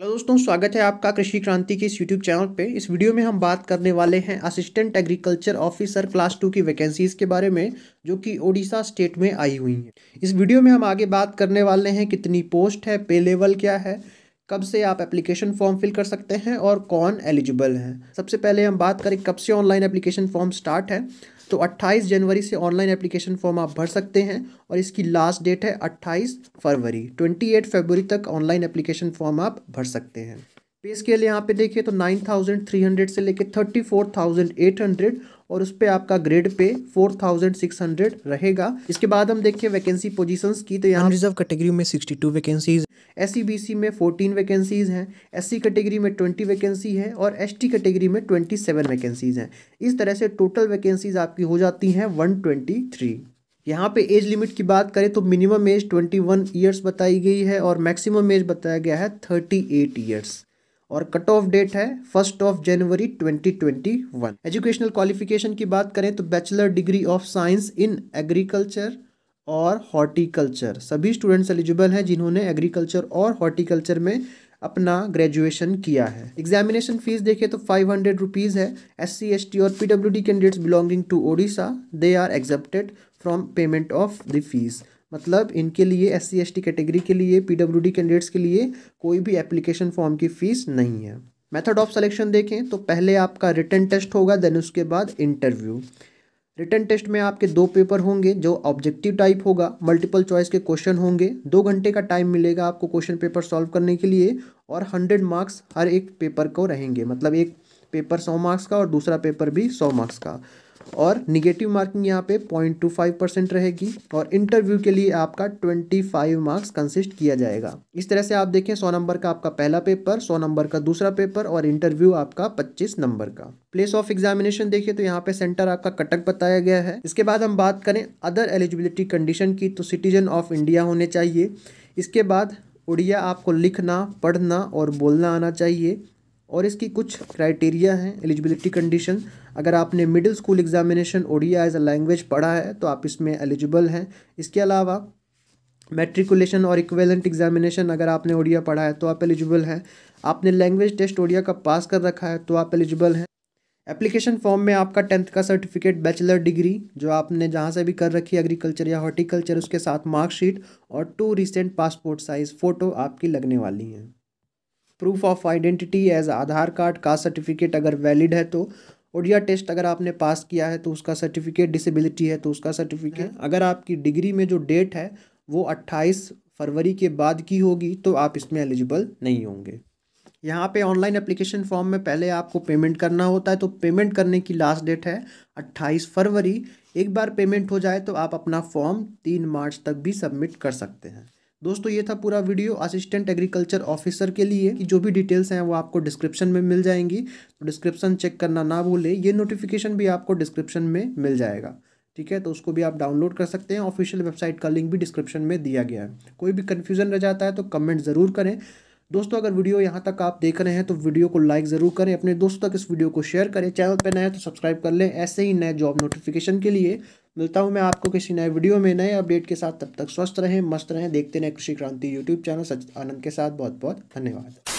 Hello दोस्तों स्वागत है आपका कृषि क्रांति के इस यूट्यूब चैनल पे इस वीडियो में हम बात करने वाले हैं assistant agriculture officer class two की वैकेंसीज़ के बारे में जो कि ओडिशा स्टेट में आई हुई हैं इस वीडियो में हम आगे बात करने वाले हैं कितनी पोस्ट है पे लेवल क्या है कब से आप एप्लीकेशन फॉर्म फिल कर सकते हैं और कौन एलिजिबल हैं सबसे पहले हम बात करें कब से ऑनलाइन एप्लीकेशन फॉर्म स्टार्ट है तो 28 जनवरी से ऑनलाइन एप्लीकेशन फॉर्म आप भर सकते हैं और इसकी लास्ट डेट है 28 फरवरी 28 फरवरी तक ऑनलाइन एप्लीकेशन फॉर्म आप भर सकते हैं पे स्केल यहाँ पे देखिए तो 9,300 से लेके 34,800 और उस पर आपका grade pay four thousand six hundred रहेगा इसके बाद हम देखें वैकेंसी पोजीशंस की तो यहाँ रिजर्व कैटेगरी में sixty two vacancies S C में फोर्टीन वैकेंसीज हैं एस सी कैटेगरी में ट्वेंटी वैकेंसी है और एस टी कैटेगरी में ट्वेंटी सेवन वैकेंसीज हैं इस तरह से टोटल वैकेंसीज आपकी हो जाती हैं वन ट्वेंटी थ्री यहाँ पे एज लिमिट की बात करें तो minimum age twenty one years बताई गई है और मैक्सिमम एज बताया गया है थर्टी एट ईयर्स और कट ऑफ डेट है फर्स्ट ऑफ जनवरी 2021 एजुकेशनल क्वालिफिकेशन की बात करें तो bachelor degree of science in agriculture और हॉर्टिकल्चर सभी स्टूडेंट्स एलिजिबल हैं जिन्होंने एग्रीकल्चर और हॉर्टिकल्चर में अपना ग्रेजुएशन किया है एग्जामिनेशन फीस देखें तो फाइव हंड्रेड रुपीज़ है एस सी एस टी और P W D candidates belonging to Odisha they are accepted from payment of the fees मतलब इनके लिए S C S T category के लिए पी डब्ल्यू डी कैंडिडेट्स के लिए कोई भी एप्लीकेशन फॉर्म की फ़ीस नहीं है मेथड ऑफ सिलेक्शन देखें तो पहले आपका रिटर्न टेस्ट होगा देन उसके बाद इंटरव्यू रिटर्न टेस्ट में आपके दो पेपर होंगे जो ऑब्जेक्टिव टाइप होगा मल्टीपल चॉइस के क्वेश्चन होंगे दो घंटे का टाइम मिलेगा आपको क्वेश्चन पेपर सॉल्व करने के लिए और हंड्रेड मार्क्स हर एक पेपर को रहेंगे मतलब एक पेपर सौ मार्क्स का और दूसरा पेपर भी सौ मार्क्स का और निगेटिव मार्किंग यहाँ पे पॉइंट टू फाइव परसेंट रहेगी और इंटरव्यू के लिए आपका ट्वेंटी फाइव मार्क्स कंसिस्ट किया जाएगा इस तरह से आप देखें सौ नंबर का आपका पहला पेपर सौ नंबर का दूसरा पेपर और इंटरव्यू आपका पच्चीस नंबर का प्लेस ऑफ एग्जामिनेशन देखिए तो यहाँ पे सेंटर आपका कटक बताया गया है इसके बाद हम बात करें अदर एलिजिबिलिटी कंडीशन की तो सिटीजन ऑफ इंडिया होने चाहिए इसके बाद उड़िया आपको लिखना पढ़ना और बोलना आना चाहिए और इसकी कुछ क्राइटेरिया हैं एलिजिबिलिटी कंडीशन अगर आपने middle school examination Odia as a language पढ़ा है तो आप इसमें एलिजिबल हैं इसके अलावा मेट्रिकुलेशन और इक्वेलेंट एग्जामिनेशन अगर आपने ओडिया पढ़ा है तो आप एलिजिबल हैं आपने लैंग्वेज टेस्ट ओडिया का पास कर रखा है तो आप एलिजिबल हैं एप्लीकेशन फॉर्म में आपका टेंथ का सर्टिफिकेट बैचलर डिग्री जो आपने जहाँ से भी कर रखी है एग्रीकल्चर या हॉर्टिकल्चर उसके साथ मार्कशीट और two recent passport size photo आपकी लगने वाली हैं proof of identity as Aadhaar card का सर्टिफिकेट अगर वैलिड है तो ओडिया टेस्ट अगर आपने पास किया है तो उसका सर्टिफिकेट डिसेबिलिटी है तो उसका सर्टिफिकेट हाँ। अगर आपकी डिग्री में जो डेट है वो अट्ठाईस फरवरी के बाद की होगी तो आप इसमें एलिजिबल नहीं होंगे यहाँ पे ऑनलाइन एप्लीकेशन फॉर्म में पहले आपको पेमेंट करना होता है तो पेमेंट करने की लास्ट डेट है 28 फरवरी एक बार पेमेंट हो जाए तो आप अपना फॉर्म 3 मार्च तक भी सबमिट कर सकते हैं दोस्तों ये था पूरा वीडियो असिस्टेंट एग्रीकल्चर ऑफिसर के लिए कि जो भी डिटेल्स हैं वो आपको डिस्क्रिप्शन में मिल जाएंगी तो डिस्क्रिप्शन चेक करना ना भूलें ये नोटिफिकेशन भी आपको डिस्क्रिप्शन में मिल जाएगा ठीक है तो उसको भी आप डाउनलोड कर सकते हैं ऑफिशियल वेबसाइट का लिंक भी डिस्क्रिप्शन में दिया गया है कोई भी कन्फ्यूजन रह जाता है तो कमेंट ज़रूर करें दोस्तों अगर वीडियो यहाँ तक आप देख रहे हैं तो वीडियो को लाइक ज़रूर करें अपने दोस्तों तक इस वीडियो को शेयर करें चैनल पर नए तो सब्सक्राइब कर लें ऐसे ही नए जॉब नोटिफिकेशन के लिए मिलता हूँ मैं आपको किसी नए वीडियो में नए अपडेट के साथ तब तक स्वस्थ रहें मस्त रहें देखते रहें कृषि क्रांति यूट्यूब चैनल सच आनंद के साथ बहुत बहुत धन्यवाद